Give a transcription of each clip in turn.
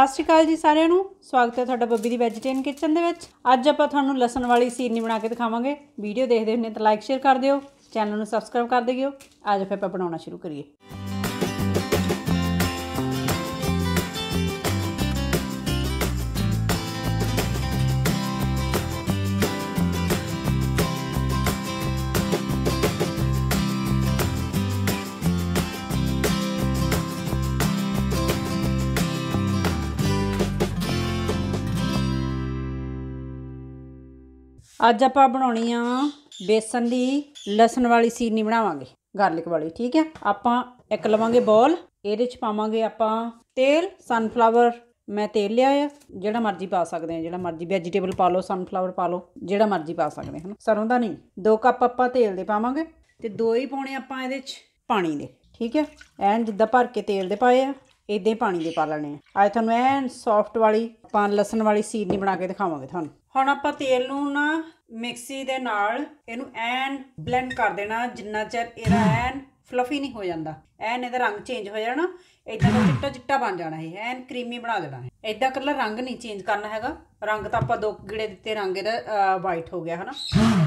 ਸਤਿ ਸ਼੍ਰੀ ਅਕਾਲ ਜੀ ਸਾਰਿਆਂ ਨੂੰ ਸਵਾਗਤ ਹੈ ਤੁਹਾਡਾ ਬੱਬੀ ਦੀ ਵੈਜੀਟੇਰੀਅਨ ਕਿਚਨ ਦੇ ਵਿੱਚ ਅੱਜ ਆਪਾਂ ਤੁਹਾਨੂੰ ਲਸਣ ਵਾਲੀ ਸੀਰਨੀ ਬਣਾ ਕੇ ਦਿਖਾਵਾਂਗੇ ਵੀਡੀਓ ਦੇਖਦੇ ਹੋਣੇ ਤਾਂ ਲਾਈਕ ਸ਼ੇਅਰ ਕਰ ਦਿਓ ਚੈਨਲ ਨੂੰ ਸਬਸਕ੍ਰਾਈਬ ਕਰ ਦਿਓ ਅੱਜ ਫਿਰ ਆਪਾਂ ਬਣਾਉਣਾ ਸ਼ੁਰੂ ਕਰੀਏ ਅੱਜ ਆਪਾਂ ਬਣਾਉਣੀ ਆ ਬੇਸਨ ਦੀ ਲਸਣ ਵਾਲੀ ਸੀਨੀ ਬਣਾਵਾਂਗੇ ਗਾਰਲਿਕ ਵਾਲੀ ਠੀਕ ਹੈ ਆਪਾਂ ਇੱਕ ਲਵਾਂਗੇ ਬੋਲ ਇਹਦੇ ਚ ਪਾਵਾਂਗੇ ਆਪਾਂ ਤੇਲ ਸਨਫਲਾਵਰ ਮੈਂ ਤੇਲ ਲਿਆ ਆ ਜਿਹੜਾ ਮਰਜ਼ੀ ਪਾ ਸਕਦੇ ਆ ਜਿਹੜਾ ਮਰਜ਼ੀ ਵੈਜੀਟੇਬਲ ਪਾ ਲਓ ਸਨਫਲਾਵਰ ਪਾ ਲਓ ਜਿਹੜਾ ਮਰਜ਼ੀ ਪਾ ਸਕਦੇ ਹਨ ਸਰੋਂ ਦਾ ਨਹੀਂ 2 ਕੱਪ ਆਪਾਂ ਤੇਲ ਦੇ ਪਾਵਾਂਗੇ ਤੇ ਦੋ ਹੀ ਪਾਉਣੇ ਆਪਾਂ ਇਹਦੇ ਚ ਪਾਣੀ ਦੇ ਠੀਕ ਹੈ ਐਨ ਜਿੱਦਾਂ ਭਰ ਕੇ ਤੇਲ ਦੇ ਪਾਏ ਆ ਇਦਾਂ ਹੀ ਪਾਣੀ ਦੇ ਪਾ ਲੈਣੇ ਆ ਅੱਜ ਤੁਹਾਨੂੰ ਐਨ ਸੌਫਟ ਵਾਲੀ ਪਾਨ ਲਸਣ ਵਾਲੀ ਸੀਰਨੀ ਬਣਾ ਕੇ ਦਿਖਾਵਾਂਗੇ ਤੁਹਾਨੂੰ ਹੁਣ ਆਪਾਂ ਤੇਲ ਨੂੰ ਨਾ ਮਿਕਸੀ ਦੇ ਨਾਲ ਇਹਨੂੰ ਐਨ ਬਲੈਂਡ ਕਰ ਦੇਣਾ ਜਿੰਨਾ ਚਿਰ ਇਹਦਾ ਐਨ ਫਲਫੀ ਨਹੀਂ ਹੋ ਜਾਂਦਾ ਐਨ ਇਹਦਾ ਰੰਗ ਚੇਂਜ ਹੋ ਜਾਣਾ ਇਦਾਂ ਦਾ ਚਿੱਟਾ ਚਿੱਟਾ ਬਣ ਜਾਣਾ ਇਹ ਐਨ ਕਰੀਮੀ ਬਣਾ ਦੇਣਾ ਹੈ ਇਦਾਂ ਕੱਲਾ ਰੰਗ ਨਹੀਂ ਚੇਂਜ ਕਰਨਾ ਹੈਗਾ ਰੰਗ ਤਾਂ ਆਪਾਂ ਦੋ ਗਿੜੇ ਦਿੱਤੇ ਰੰਗ ਇਹਦਾ ਵਾਈਟ ਹੋ ਗਿਆ ਹਨਾ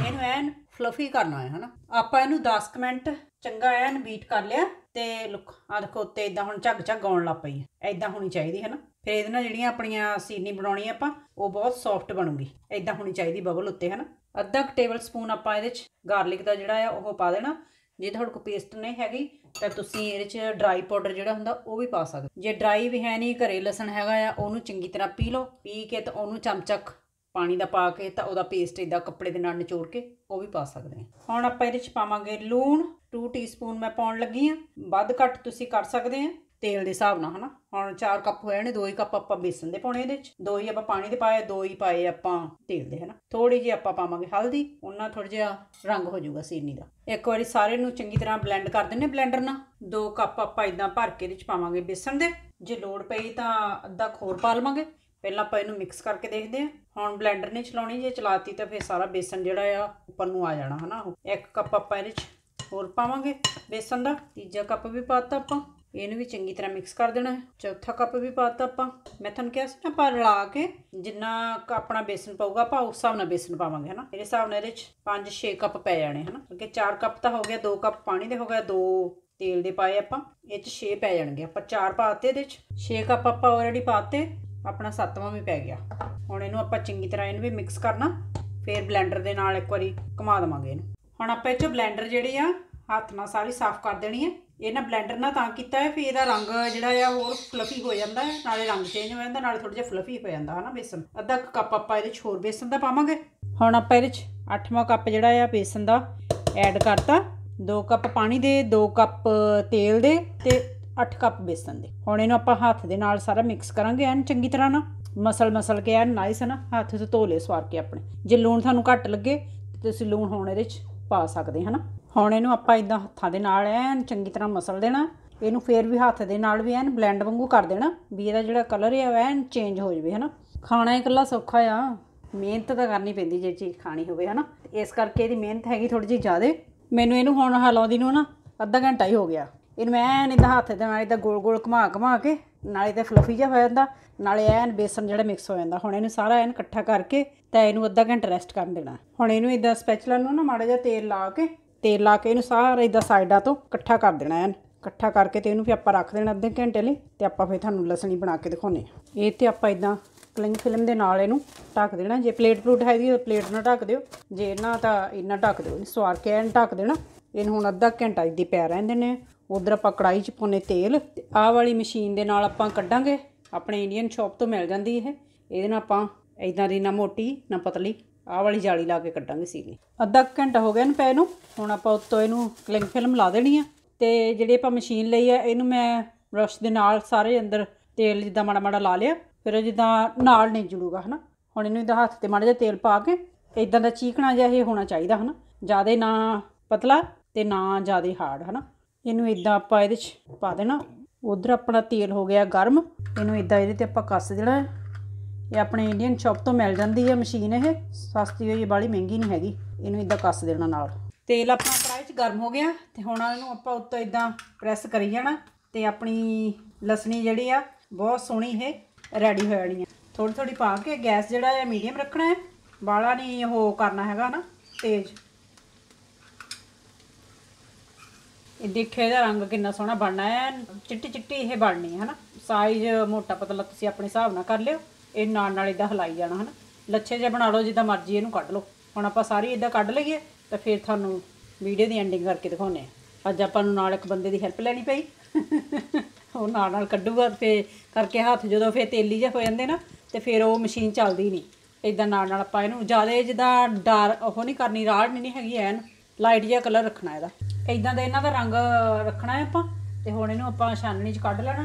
ਇਹਨੂੰ ਐਨ ਫਲਫੀ ਕਰਨਾ ਹੈ ਹਨਾ ਆਪਾਂ ਇਹਨੂੰ 10 ਮਿੰਟ ਚੰਗਾ ਐਨ ਬੀਟ ਕਰ ਲਿਆ ਤੇ ਲੁੱਕ ਆ ਦੇਖੋ ਉੱਤੇ ਇਦਾਂ ਹੁਣ ਝੱਗ ਝੱਗ ਆਉਣ ਲੱਗ ਪਈ ਐ ਇਦਾਂ ਹੋਣੀ ਚਾਹੀਦੀ ਹੈ ਨਾ ਫਿਰ ਇਹਦੇ ਨਾਲ ਜਿਹੜੀਆਂ ਆਪਣੀਆਂ ਸੀਨੀ ਬਣਾਉਣੀ ਆਪਾਂ ਉਹ ਬਹੁਤ ਸੌਫਟ ਬਣੂਗੀ ਇਦਾਂ ਹੋਣੀ ਚਾਹੀਦੀ ਬਬਲ ਉੱਤੇ ਹੈ ਨਾ ਅੱਧਾ ਟੇਬਲ ਸਪੂਨ ਆਪਾਂ ਇਹਦੇ ਚ ਗਾਰਲਿਕ ਦਾ ਜਿਹੜਾ ਆ ਉਹ ਪਾ ਦੇਣਾ ਜੇ ਤੁਹਾਡੇ ਕੋਲ ਪੇਸਟ ਨਹੀਂ ਹੈਗੀ ਤਾਂ ਤੁਸੀਂ ਇਹਦੇ 'ਚ ਡਰਾਈ ਪਾਊਡਰ ਜਿਹੜਾ ਹੁੰਦਾ ਉਹ ਵੀ ਪਾ ਸਕਦੇ ਜੇ ਡਰਾਈ ਵੀ ਹੈ ਨਹੀਂ ਘਰੇ ਲਸਣ ਹੈਗਾ ਆ ਉਹਨੂੰ ਚੰਗੀ ਤਰ੍ਹਾਂ ਪੀ ਲਓ ਪੀ ਕੇ ਤਾਂ ਉਹਨੂੰ ਚਮਚਕ ਪਾਣੀ ਦਾ ਪਾ ਕੇ ਤਾਂ ਉਹਦਾ ਪੇਸਟ ਇਦਾਂ ਕੱਪੜੇ ਦੇ ਨਾਲ ਨਿਚੋੜ ਕੇ ਉਹ ਵੀ ਪਾ ਸਕਦੇ ਹਾਂ ਹੁਣ ਆਪਾਂ ਇਹਦੇ ਵਿੱਚ ਪਾਵਾਂਗੇ ਲੂਣ 2 ਟੀਸਪੂਨ ਮੈਂ ਪਾਉਣ ਲੱਗੀ ਆ ਵੱਧ ਘੱਟ ਤੁਸੀਂ ਕਰ ਸਕਦੇ ਆ ਤੇਲ ਦੇ ਹਿਸਾਬ ਨਾਲ ਹਨਾ ਹੁਣ 4 ਕੱਪ ਹੋਏ ਨੇ 2 ਹੀ ਕੱਪ ਆਪਾਂ ਬੇਸਨ ਦੇ ਪਾਉਣੇ ਇਹਦੇ ਵਿੱਚ 2 ਹੀ ਆਪਾਂ ਪਾਣੀ ਦੇ ਪਾਏ 2 ਹੀ ਪਾਏ ਆਪਾਂ ਤੇਲ ਦੇ ਹਨਾ ਥੋੜੀ ਜਿਹੀ ਆਪਾਂ ਪਾਵਾਂਗੇ ਹਲਦੀ ਉਹਨਾਂ ਥੋੜਾ ਜਿਹਾ ਰੰਗ ਹੋ ਜਾਊਗਾ ਸੀਨੀ ਦਾ ਇੱਕ ਵਾਰੀ ਸਾਰੇ ਨੂੰ ਚੰਗੀ ਤਰ੍ਹਾਂ ਬਲੈਂਡ ਕਰ ਦਿੰਨੇ ਬਲੈਂਡਰ ਨਾਲ 2 ਕੱਪ ਆਪਾਂ ਇਦਾਂ ਭਰ ਕੇ ਇਹਦੇ ਵਿੱਚ ਪਾਵਾਂਗੇ ਬੇਸਨ ਦੇ ਜੇ ਲੋੜ ਪਈ ਤਾਂ ਅੱਧਾ ਖੋਰ ਪਾ ਲਵਾਂਗੇ ਪਹਿਲਾਂ ਆਪਾਂ ਇਹਨੂੰ ਮਿਕਸ ਕਰਕੇ ਦੇਖਦੇ ਹਾਂ ਹੁਣ ਬਲੈਂਡਰ ਨੇ ਚਲਾਉਣੀ ਜੇ ਚਲਾਤੀ ਤਾਂ ਫਿਰ ਸਾਰਾ ਬੇਸਨ ਜਿਹੜਾ ਆ ਉੱਪਰ ਨੂੰ ਆ ਜਾਣਾ ਹਨਾ ਇੱਕ ਕੱਪ ਆਪਾਂ ਇਹਦੇ 'ਚ ਹੋਰ ਪਾਵਾਂਗੇ ਬੇਸਨ ਦਾ ਤੀਜਾ ਕੱਪ ਵੀ ਪਾਤਾ ਆਪਾਂ ਇਹਨੂੰ ਵੀ ਚੰਗੀ ਤਰ੍ਹਾਂ ਮਿਕਸ ਕਰ ਦੇਣਾ ਹੈ ਚੌਥਾ ਕੱਪ ਵੀ ਪਾਤਾ ਆਪਾਂ ਮੈਂ ਤੁਹਾਨੂੰ ਕਿਹਾ ਸੀ ਨਾ ਆਪਾਂ ਰਲਾ ਕੇ ਜਿੰਨਾ ਆਪਣਾ ਬੇਸਨ ਪਾਊਗਾ ਆਪਾਂ ਉਸ ਹਿਸਾਬ ਨਾਲ ਬੇਸਨ ਪਾਵਾਂਗੇ ਹਨਾ ਮੇਰੇ ਹਿਸਾਬ ਨਾਲ ਇਹਦੇ ਚ 5-6 ਕੱਪ ਪੈ ਜਾਣੇ ਹਨਾ ਕਿਉਂਕਿ 4 ਕੱਪ ਤਾਂ ਹੋ ਗਿਆ 2 ਕੱਪ ਪਾਣੀ ਦੇ ਹੋ ਗਿਆ 2 ਤੇਲ ਦੇ ਪਾਏ ਆਪਾਂ ਇਹ ਚ 6 ਪੈ ਜਾਣਗੇ ਆਪਾਂ 4 ਪਾਤੇ ਇਹਦੇ ਚ 6 ਕੱਪ ਆਪਾਂ ਆਲਰੇਡੀ ਪਾਤੇ ਆਪਣਾ ਸੱਤਵਾਂ ਵੀ ਪੈ ਗਿਆ ਹੁਣ ਇਹਨੂੰ ਆਪਾਂ ਚੰਗੀ ਤਰ੍ਹਾਂ ਇਹਨੂੰ ਵੀ ਮਿਕਸ ਕਰਨਾ ਫਿਰ ਬਲੈਂਡਰ ਦੇ ਨਾਲ ਇੱਕ ਵਾਰੀ ਘੁਮਾ ਦਵਾਂਗੇ ਇਹਨੂੰ ਹੁਣ ਆਪਾਂ ਇਹ ਚ ਬਲੈਂਡਰ ਜਿਹੜੀ ਆ ਹੱਥ ਨਾਲ ਸਾਰੀ ਸਾਫ਼ ਕਰ ਦੇਣੀ ਹੈ ਇਹ ਨਾ ਬਲੈਂਡਰ ਨਾਲ ਤਾਂ ਕੀਤਾ ਹੈ ਫਿਰ ਇਹਦਾ ਰੰਗ ਜਿਹੜਾ ਆ ਹੋਰ ਫਲਫੀ ਹੋ ਜਾਂਦਾ ਹੈ ਨਾਲੇ ਰੰਗ ਚੇਂਜ ਹੋ ਜਾਂਦਾ ਨਾਲੇ ਥੋੜਾ ਜਿਹਾ ਫਲਫੀ ਹੋ ਜਾਂਦਾ ਹਨਾ ਬੇਸਨ ਅੱਧਾ ਕੱਪ ਆਪਾਂ ਇਹਦੇ ਛੋਰ ਬੇਸਨ ਦਾ ਪਾਵਾਂਗੇ ਹੁਣ ਆਪਾਂ ਇਹਦੇ ਚ 8ਵਾਂ ਕੱਪ ਜਿਹੜਾ ਆ ਬੇਸਨ ਦਾ ਐਡ ਕਰਤਾ 2 ਕੱਪ ਪਾਣੀ ਦੇ 2 ਕੱਪ ਤੇਲ ਦੇ ਤੇ 8 ਕੱਪ ਬੇਸਨ ਦੇ ਹੁਣ ਇਹਨੂੰ ਆਪਾਂ ਹੱਥ ਦੇ ਨਾਲ ਸਾਰਾ ਮਿਕਸ ਕਰਾਂਗੇ ਐਨ ਚੰਗੀ ਤਰ੍ਹਾਂ ਨਾ ਮਸਲ ਮਸਲ ਕੇ ਐਨ ਨਾਈਸ ਨਾ ਹੱਥ ਤੋਂ ਧੋ ਸਵਾਰ ਕੇ ਆਪਣੇ ਜੇ ਲੂਣ ਤੁਹਾਨੂੰ ਘੱਟ ਲੱਗੇ ਤੁਸੀਂ ਲੂਣ ਹੁਣ ਇਹਦੇ 'ਚ ਪਾ ਸਕਦੇ ਹਨਾ ਹੁਣ ਇਹਨੂੰ ਆਪਾਂ ਇਦਾਂ ਹੱਥਾਂ ਦੇ ਨਾਲ ਐਨ ਚੰਗੀ ਤਰ੍ਹਾਂ ਮਸਲ ਦੇਣਾ ਇਹਨੂੰ ਫੇਰ ਵੀ ਹੱਥ ਦੇ ਨਾਲ ਵੀ ਐਨ ਬਲੈਂਡ ਵਾਂਗੂ ਕਰ ਦੇਣਾ ਵੀ ਇਹਦਾ ਜਿਹੜਾ ਕਲਰ ਹੈ ਐਨ ਚੇਂਜ ਹੋ ਜਵੇ ਹਨਾ ਖਾਣਾ ਇਕੱਲਾ ਸੌਖਾ ਆ ਮਿਹਨਤ ਤਾਂ ਕਰਨੀ ਪੈਂਦੀ ਜੇ ਚੀਜ਼ ਖਾਣੀ ਹੋਵੇ ਹਨਾ ਇਸ ਕਰਕੇ ਇਹਦੀ ਮਿਹਨਤ ਹੈਗੀ ਥੋੜੀ ਜਿਹੀ ਜ਼ਿਆਦਾ ਮੈਨੂੰ ਇਹਨੂੰ ਹੁਣ ਹਲਾਉਂਦੀ ਨੂੰ ਨਾ ਅੱਧਾ ਘੰਟਾ ਹੀ ਹੋ ਗਿਆ ਇਹ ਮੈਂ ਐਨ ਇਦਾਂ ਹੱਥ ਦੇ ਨਾਲ ਇਹਦਾ ਗੋਲ ਗੋਲ ਘੁਮਾ ਘੁਮਾ ਕੇ ਨਾਲੇ ਤੇ ਫਲਫੀ ਜਿਹਾ ਹੋ ਜਾਂਦਾ ਨਾਲੇ ਐਨ ਬੇਸਨ ਜਿਹੜਾ ਮਿਕਸ ਹੋ ਜਾਂਦਾ ਹੁਣ ਇਹਨੂੰ ਸਾਰਾ ਐਨ ਇਕੱਠਾ ਕਰਕੇ ਤੇ ਇਹਨੂੰ ਅੱਧਾ ਘੰਟਾ ਰੈਸਟ ਕਰਨ ਦੇਣਾ ਹੁਣ ਇਹਨੂੰ ਇਦਾਂ ਸਪੈਚੂਲਾ ਨੂੰ ਨਾ ਮਾੜਾ ਜਿਹਾ ਤੇਲ ਲਾ ਕੇ ਤੇਲ ਲਾ ਕੇ ਇਹਨੂੰ ਸਾਰਾ ਇਦਾਂ ਸਾਈਡਾਂ ਤੋਂ ਇਕੱਠਾ ਕਰ ਦੇਣਾ ਐਨ ਇਕੱਠਾ ਕਰਕੇ ਤੇ ਇਹਨੂੰ ਫਿਰ ਆਪਾਂ ਰੱਖ ਦੇਣਾ ਅੱਧੇ ਘੰਟੇ ਲਈ ਤੇ ਆਪਾਂ ਫਿਰ ਤੁਹਾਨੂੰ ਲਸਣੀ ਬਣਾ ਕੇ ਦਿਖਾਉਨੇ ਇਹ ਤੇ ਆਪਾਂ ਇਦਾਂ ਕਲਿੰਗ ਫਿਲਮ ਦੇ ਨਾਲ ਇਹਨੂੰ ਢੱਕ ਦੇਣਾ ਜੇ ਪਲੇਟ ਪਲੂਟ ਹੈਗੀ ਤਾਂ ਪਲੇਟ ਨਾਲ ਢੱਕ ਦਿਓ ਜੇ ਨਾ ਤਾਂ ਇਹਨਾਂ ਢੱਕ ਦਿਓ ਸਵਾਰ ਕੇ ਐਨ ਢੱਕ ਦੇਣਾ ਇਹਨੂੰ ਹੁਣ ਅੱਧਾ ਘੰਟਾ ਇਦੀ ਪੈ ਰਹਿਣ ਦੇਣੇ ਉਧਰ ਆਪਾਂ ਕੜਾਈ 'ਚ ਪਾਉਨੇ ਤੇਲ ਤੇ ਆਹ ਵਾਲੀ ਮਸ਼ੀਨ ਦੇ ਨਾਲ ਆਪਾਂ ਕੱਢਾਂਗੇ ਆਪਣੇ ਇੰਡੀਅਨ ਸ਼ਾਪ ਤੋਂ ਮਿਲ ਜਾਂਦੀ ਇਹ ਇਹਦੇ ਨਾਲ ਆਪਾਂ ਇਦਾਂ ਦੀ ਨਾ ਮੋਟੀ ਨਾ ਪਤਲੀ ਆਹ ਵਾਲੀ ਜਾਲੀ ਲਾ ਕੇ ਕੱਢਾਂਗੇ ਸੀਗੇ ਅੱਧਾ ਘੰਟਾ ਹੋ ਗਿਆ ਇਹਨੂੰ ਪੈ ਨੂੰ ਹੁਣ ਆਪਾਂ ਉੱਤੋਂ ਇਹਨੂੰ ਕਲਿੰਗ ਫਿਲਮ ਲਾ ਦੇਣੀ ਆ ਤੇ ਜਿਹੜੀ ਆਪਾਂ ਮਸ਼ੀਨ ਲਈ ਆ ਇਹਨੂੰ ਮੈਂ ਬ੍ਰਸ਼ ਦੇ ਨਾਲ ਸਾਰੇ ਅੰਦਰ ਤੇਲ ਜਿੱਦਾਂ ਮੜਾ ਮੜਾ ਲਾ ਲਿਆ ਫਿਰ ਜਿੱਦਾਂ ਨਾਲ ਨਹੀਂ ਜੁੜੂਗਾ ਹਨਾ ਹੁਣ ਇਹਨੂੰ ਇਹਦਾ ਹੱਥ ਤੇ ਮੜਾ ਜਿਹਾ ਤੇਲ ਪਾ ਕੇ ਇਦਾਂ ਦਾ ਚੀਕਣਾ ਜਿਹਾ ਇਹ ਹੋਣਾ ਚਾਹੀਦਾ ਹਨਾ ਜਿਆਦਾ ਨਾ ਪਤਲਾ ਤੇ ਨਾ ਜਿਆਦਾ ਹਾਰਡ ਹਨਾ ਇਹਨੂੰ ਇਦਾਂ ਆਪਾਂ ਇਹਦੇ 'ਚ ਪਾ ਦੇਣਾ ਉਧਰ ਆਪਣਾ ਤੇਲ ਹੋ ਗਿਆ ਗਰਮ ਇਹਨੂੰ ਇਦਾਂ ਇਹਦੇ ਤੇ ਆਪਾਂ ਕੱਸ ਦੇਣਾ ਇਹ ਆਪਣੇ ਇੰਡੀਅਨ ਸ਼ਾਪ ਤੋਂ ਮਿਲ ਜਾਂਦੀ ਹੈ ਮਸ਼ੀਨ ਇਹ ਸਸਤੀ ਹੋਈ ਬਾਲੀ ਮਹਿੰਗੀ ਨਹੀਂ ਹੈਗੀ ਇਹਨੂੰ ਇਦਾਂ ਕੱਸ ਦੇਣਾ ਨਾਲ ਤੇਲ ਆਪਣਾ ਕੜਾਹੀ 'ਚ ਗਰਮ ਹੋ ਗਿਆ ਤੇ ਹੁਣ ਇਹਨੂੰ ਆਪਾਂ ਉੱਤੋਂ ਇਦਾਂ ਪ੍ਰੈਸ ਕਰੀ ਜਾਣਾ ਤੇ ਆਪਣੀ ਲਸਣੀ ਜਿਹੜੀ ਆ ਬਹੁਤ ਸੋਹਣੀ ਹੈ ਰੈਡੀ ਹੋ ਜਾਣੀ ਹੈ ਥੋੜੀ ਥੋੜੀ ਪਾ ਕੇ ਗੈਸ ਜਿਹੜਾ ਹੈ ਮੀਡੀਅਮ ਰੱਖਣਾ ਹੈ ਬਾਲਾ ਨਹੀਂ ਉਹ ਕਰਨਾ ਹੈਗਾ ਨਾ ਤੇਜ਼ ਇਹ ਦੇਖੇ ਇਹਦਾ ਰੰਗ ਕਿੰਨਾ ਸੋਹਣਾ ਬਣਨਾ ਹੈ ਚਿੱਟੀ ਚਿੱਟੀ ਇਹ ਬਣਨੀ ਹੈ ਹਨਾ ਸਾਈਜ਼ ਮੋਟਾ ਪਤਲਾ ਤੁਸੀਂ ਆਪਣੇ ਹਿਸਾਬ ਨਾਲ ਕਰ ਲਿਓ ਇਹ ਨਾਲ ਨਾਲ ਇਹਦਾ ਹਲਾਈ ਜਾਣਾ ਹਨਾ ਲੱਛੇ ਜਿਹਾ ਬਣਾ ਲਓ ਜਿੱਦਾਂ ਮਰਜ਼ੀ ਇਹਨੂੰ ਕੱਢ ਲਓ ਹੁਣ ਆਪਾਂ ਸਾਰੀ ਇਹਦਾ ਕੱਢ ਲਈਏ ਤਾਂ ਫਿਰ ਤੁਹਾਨੂੰ ਵੀਡੀਓ ਦੀ ਐਂਡਿੰਗ ਕਰਕੇ ਦਿਖਾਉਨੇ ਆ ਅੱਜ ਆਪਾਂ ਨੂੰ ਨਾਲ ਇੱਕ ਬੰਦੇ ਦੀ ਹੈਲਪ ਲੈਣੀ ਪਈ ਉਹ ਨਾਲ ਨਾਲ ਕੱਢੂਗਾ ਤੇ ਕਰਕੇ ਹੱਥ ਜਦੋਂ ਫੇ ਤੇਲੀ ਜਿਹਾ ਹੋ ਜਾਂਦੇ ਨਾ ਤੇ ਫਿਰ ਉਹ ਮਸ਼ੀਨ ਚੱਲਦੀ ਨਹੀਂ ਇਦਾਂ ਨਾਲ ਨਾਲ ਆਪਾਂ ਇਹਨੂੰ ਜ਼ਿਆਦਾ ਜਿੱਦਾਂ ਡਾਰ ਉਹ ਨਹੀਂ ਕਰਨੀ ਰਾੜ ਨਹੀਂ ਹੈਗੀ ਐਨ ਲਾਈਟ ਜਿਹਾ ਕਲਰ ਰੱਖਣਾ ਇਹਦਾ ਇਦਾਂ ਦਾ ਇਹਨਾਂ ਦਾ ਰੰਗ ਰੱਖਣਾ ਹੈ ਆਪਾਂ ਤੇ ਹੁਣ ਇਹਨੂੰ ਆਪਾਂ ਛਾਨਣੀ 'ਚ ਕੱਢ ਲੈਣਾ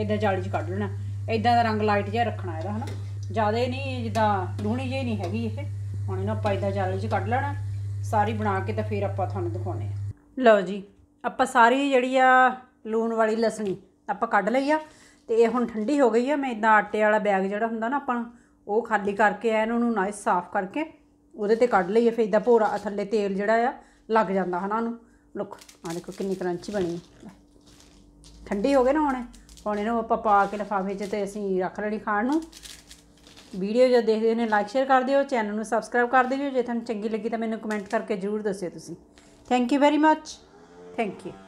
ਇਦਾਂ ਜਾਲੀ 'ਚ ਕੱਢ ਲੈਣਾ ਇਦਾਂ ਦਾ ਰੰਗ ਲਾਈਟ ਜਿਹਾ ਰੱਖਣਾ ਇਹਦਾ ਹਨਾ ਜਿਆਦਾ ਨਹੀਂ ਜਿੱਦਾਂ ਲੂਣੀ ਜਿਹੀ ਨਹੀਂ ਹੈਗੀ ਇਹ ਹੁਣ ਇਹਨੂੰ ਆਪਾਂ ਇਦਾਂ ਜਾਲੀ 'ਚ ਕੱਢ ਲੈਣਾ ਸਾਰੀ ਬਣਾ ਕੇ ਤਾਂ ਫਿਰ ਆਪਾਂ ਤੁਹਾਨੂੰ ਦਿਖਾਉਣੇ ਆ ਲਓ ਜੀ ਆਪਾਂ ਸਾਰੀ ਜਿਹੜੀ ਆ ਲੂਣ ਵਾਲੀ ਲਸਣੀ ਆਪਾਂ ਕੱਢ ਲਈ ਆ ਤੇ ਇਹ ਹੁਣ ਠੰਡੀ ਹੋ ਗਈ ਆ ਮੈਂ ਇਦਾਂ ਆਟੇ ਵਾਲਾ ਬੈਗ ਜਿਹੜਾ ਹੁੰਦਾ ਨਾ ਆਪਾਂ ਉਹ ਖਾਲੀ ਕਰਕੇ ਐਨ ਇਹਨੂੰ ਨਾਈਸ ਸਾਫ਼ ਕਰਕੇ ਉਹਦੇ ਤੇ ਕੱਢ ਲਈਏ ਫਿਰ ਇਦਾਂ ਭੋਰਾ ਥੱਲੇ ਤੇਲ ਜਿਹੜਾ ਆ ਲੱਗ ਜਾਂਦਾ ਹਨਾ ਨੂੰ ਲੁੱਕ ਆ ਦੇਖੋ ਕਿੰਨੀ ਕਰੰਚੀ ਬਣੀ ਠੰਡੀ ਹੋ ਗਏ ਨਾ ਹੁਣ ਹੁਣ ਇਹਨੂੰ ਆਪਾਂ ਪਾ ਕੇ ਲਫਾਫੇ 'ਚ ਤੇ ਅਸੀਂ ਰੱਖ ਲੈਣੀ ਖਾਣ ਨੂੰ ਵੀਡੀਓ ਜੇ ਦੇਖਦੇ ਹੋ ਨੇ ਲਾਈਕ ਸ਼ੇਅਰ ਕਰ ਦਿਓ ਚੈਨਲ ਨੂੰ ਸਬਸਕ੍ਰਾਈਬ ਕਰ ਦਿਓ ਜੇ ਤੁਹਾਨੂੰ ਚੰਗੀ ਲੱਗੀ ਤਾਂ ਮੈਨੂੰ ਕਮੈਂਟ ਕਰਕੇ ਜ਼ਰੂਰ ਦੱਸਿਓ ਤੁਸੀਂ thank you very much thank you